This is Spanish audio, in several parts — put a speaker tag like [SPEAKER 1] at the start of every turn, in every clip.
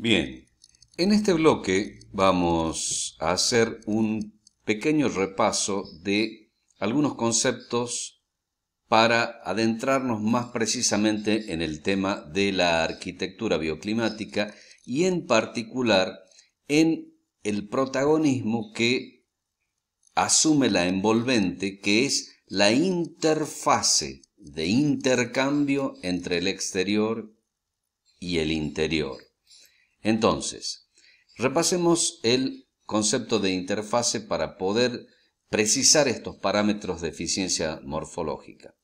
[SPEAKER 1] Bien, en este bloque vamos a hacer un pequeño repaso de algunos conceptos para adentrarnos más precisamente en el tema de la arquitectura bioclimática y en particular en el protagonismo que asume la envolvente, que es la interfase de intercambio entre el exterior y el interior. Entonces, repasemos el concepto de interfase para poder precisar estos parámetros de eficiencia morfológica.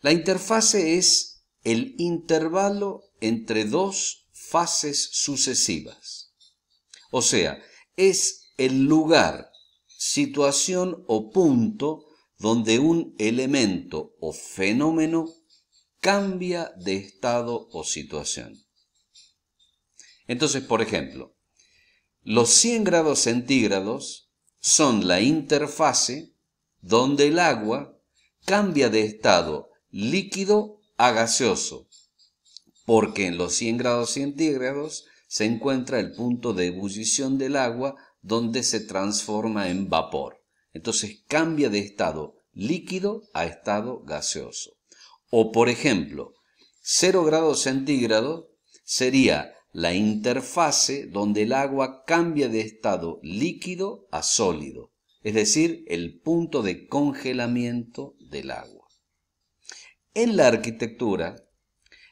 [SPEAKER 1] La interfase es el intervalo entre dos fases sucesivas. O sea, es el lugar, situación o punto donde un elemento o fenómeno cambia de estado o situación. Entonces, por ejemplo, los 100 grados centígrados son la interfase donde el agua cambia de estado líquido a gaseoso, porque en los 100 grados centígrados se encuentra el punto de ebullición del agua donde se transforma en vapor. Entonces cambia de estado líquido a estado gaseoso. O por ejemplo, 0 grados centígrados sería la interfase donde el agua cambia de estado líquido a sólido, es decir, el punto de congelamiento del agua. En la arquitectura,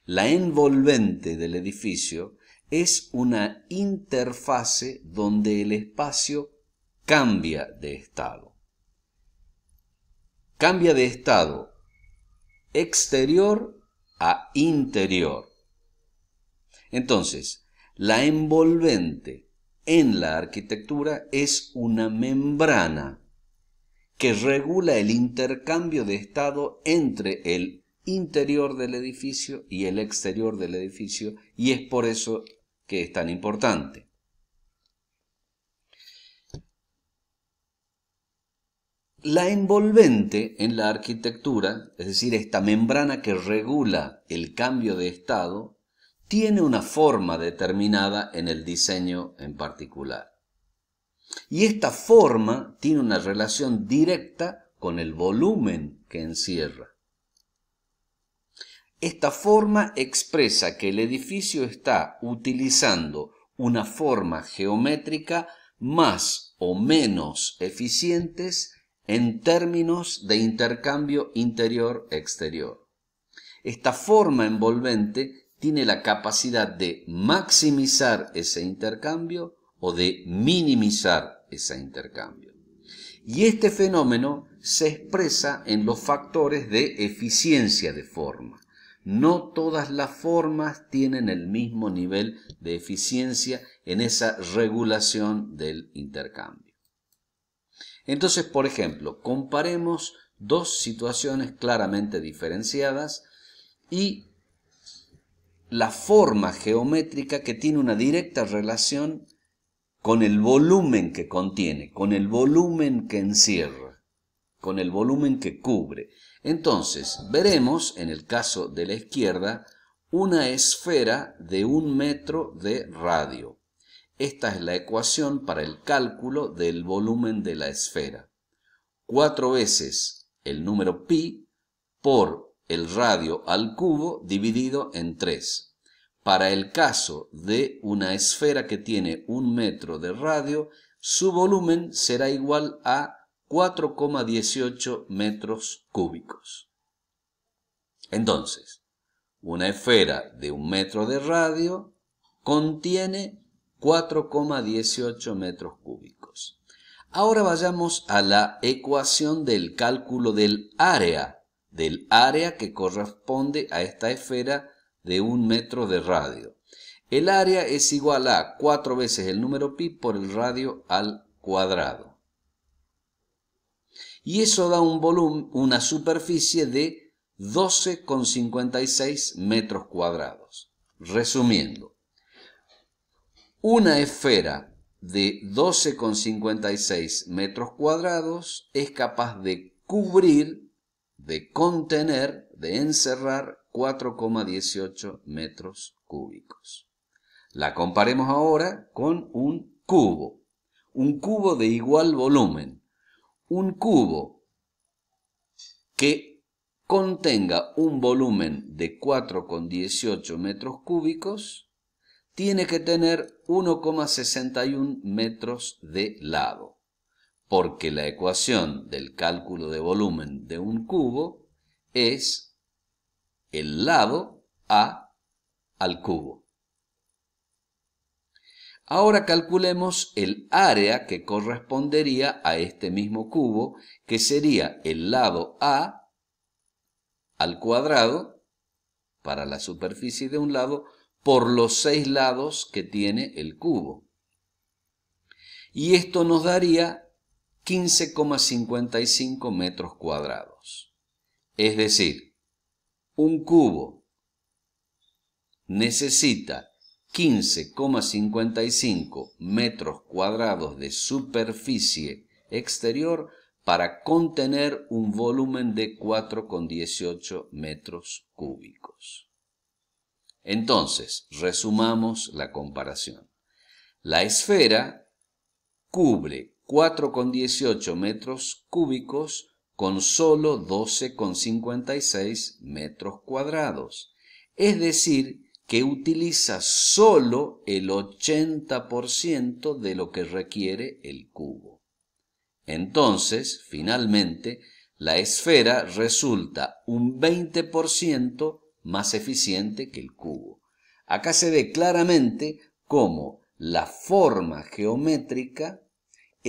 [SPEAKER 1] la envolvente del edificio es una interfase donde el espacio cambia de estado. Cambia de estado exterior a interior entonces, la envolvente en la arquitectura es una membrana que regula el intercambio de estado entre el interior del edificio y el exterior del edificio y es por eso que es tan importante. La envolvente en la arquitectura, es decir, esta membrana que regula el cambio de estado tiene una forma determinada en el diseño en particular. Y esta forma tiene una relación directa con el volumen que encierra. Esta forma expresa que el edificio está utilizando una forma geométrica más o menos eficientes en términos de intercambio interior-exterior. Esta forma envolvente tiene la capacidad de maximizar ese intercambio o de minimizar ese intercambio. Y este fenómeno se expresa en los factores de eficiencia de forma. No todas las formas tienen el mismo nivel de eficiencia en esa regulación del intercambio. Entonces, por ejemplo, comparemos dos situaciones claramente diferenciadas y la forma geométrica que tiene una directa relación con el volumen que contiene, con el volumen que encierra, con el volumen que cubre. Entonces, veremos, en el caso de la izquierda, una esfera de un metro de radio. Esta es la ecuación para el cálculo del volumen de la esfera. Cuatro veces el número pi por el radio al cubo dividido en 3. Para el caso de una esfera que tiene un metro de radio, su volumen será igual a 4,18 metros cúbicos. Entonces, una esfera de un metro de radio contiene 4,18 metros cúbicos. Ahora vayamos a la ecuación del cálculo del área del área que corresponde a esta esfera de un metro de radio. El área es igual a cuatro veces el número pi por el radio al cuadrado. Y eso da un volumen, una superficie de 12,56 metros cuadrados. Resumiendo, una esfera de 12,56 metros cuadrados es capaz de cubrir de contener, de encerrar 4,18 metros cúbicos. La comparemos ahora con un cubo, un cubo de igual volumen, un cubo que contenga un volumen de 4,18 metros cúbicos, tiene que tener 1,61 metros de lado porque la ecuación del cálculo de volumen de un cubo es el lado A al cubo. Ahora calculemos el área que correspondería a este mismo cubo, que sería el lado A al cuadrado para la superficie de un lado por los seis lados que tiene el cubo. Y esto nos daría 15,55 metros cuadrados. Es decir, un cubo necesita 15,55 metros cuadrados de superficie exterior para contener un volumen de 4,18 metros cúbicos. Entonces, resumamos la comparación. La esfera cubre 4,18 metros cúbicos con solo 12,56 metros cuadrados. Es decir, que utiliza solo el 80% de lo que requiere el cubo. Entonces, finalmente, la esfera resulta un 20% más eficiente que el cubo. Acá se ve claramente cómo la forma geométrica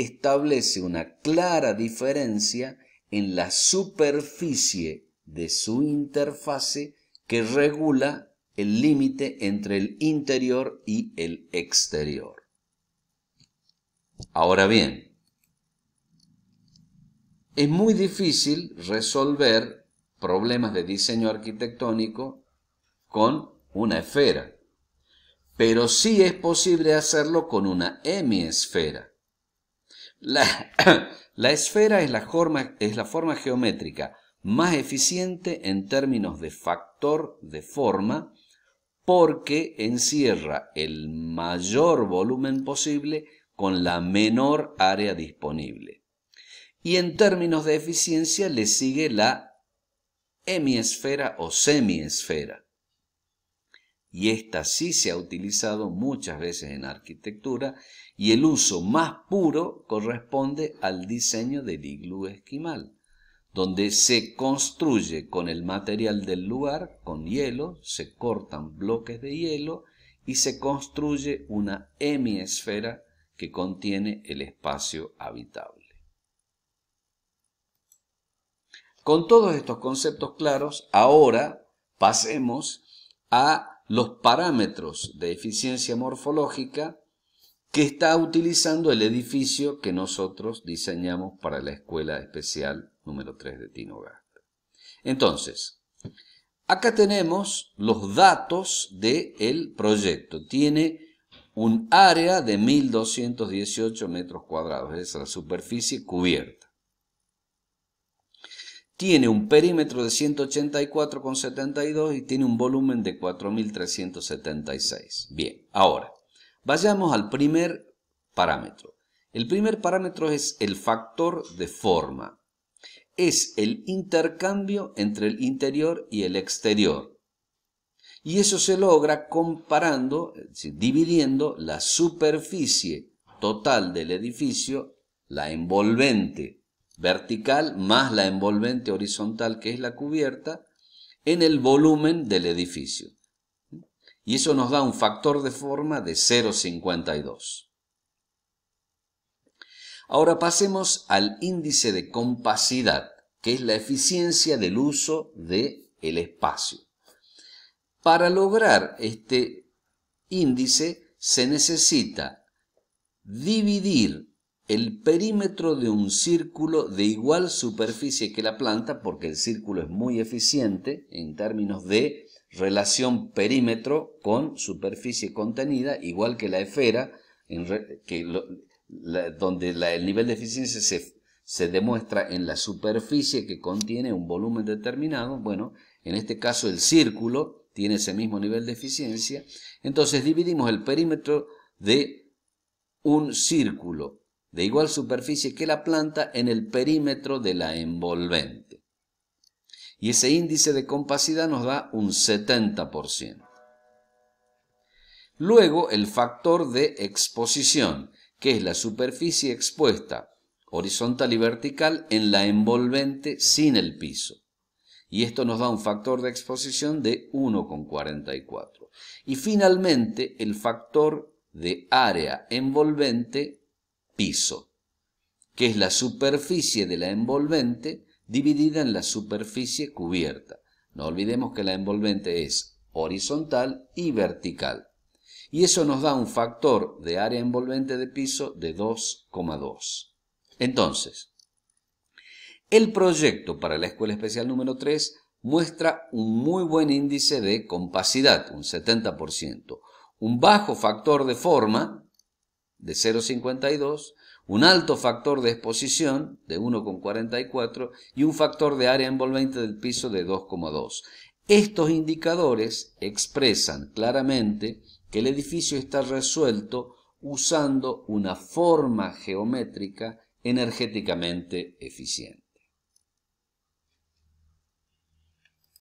[SPEAKER 1] establece una clara diferencia en la superficie de su interfase que regula el límite entre el interior y el exterior. Ahora bien, es muy difícil resolver problemas de diseño arquitectónico con una esfera, pero sí es posible hacerlo con una hemisfera. La, esfera es la, forma, es la forma geométrica más eficiente en términos de factor de forma porque encierra el mayor volumen posible con la menor área disponible. Y en términos de eficiencia le sigue la hemisfera o semiesfera. Y esta sí se ha utilizado muchas veces en arquitectura y el uso más puro corresponde al diseño del iglú esquimal, donde se construye con el material del lugar, con hielo, se cortan bloques de hielo y se construye una hemisfera que contiene el espacio habitable. Con todos estos conceptos claros, ahora pasemos a los parámetros de eficiencia morfológica que está utilizando el edificio que nosotros diseñamos para la Escuela Especial número 3 de Tino Entonces, acá tenemos los datos del proyecto. Tiene un área de 1.218 metros cuadrados, es la superficie cubierta. Tiene un perímetro de 184,72 y tiene un volumen de 4.376. Bien, ahora, Vayamos al primer parámetro. El primer parámetro es el factor de forma. Es el intercambio entre el interior y el exterior. Y eso se logra comparando, dividiendo la superficie total del edificio, la envolvente vertical más la envolvente horizontal que es la cubierta, en el volumen del edificio y eso nos da un factor de forma de 0,52. Ahora pasemos al índice de compacidad, que es la eficiencia del uso del el espacio. Para lograr este índice se necesita dividir el perímetro de un círculo de igual superficie que la planta, porque el círculo es muy eficiente en términos de relación perímetro con superficie contenida, igual que la esfera, donde el nivel de eficiencia se demuestra en la superficie que contiene un volumen determinado. Bueno, en este caso el círculo tiene ese mismo nivel de eficiencia. Entonces dividimos el perímetro de un círculo de igual superficie que la planta en el perímetro de la envolvente. Y ese índice de compacidad nos da un 70%. Luego el factor de exposición, que es la superficie expuesta horizontal y vertical en la envolvente sin el piso. Y esto nos da un factor de exposición de 1,44. Y finalmente el factor de área envolvente piso, que es la superficie de la envolvente dividida en la superficie cubierta. No olvidemos que la envolvente es horizontal y vertical. Y eso nos da un factor de área envolvente de piso de 2,2. Entonces, el proyecto para la Escuela Especial número 3 muestra un muy buen índice de compacidad, un 70%, un bajo factor de forma de 0,52 un alto factor de exposición de 1,44 y un factor de área envolvente del piso de 2,2. Estos indicadores expresan claramente que el edificio está resuelto usando una forma geométrica energéticamente eficiente.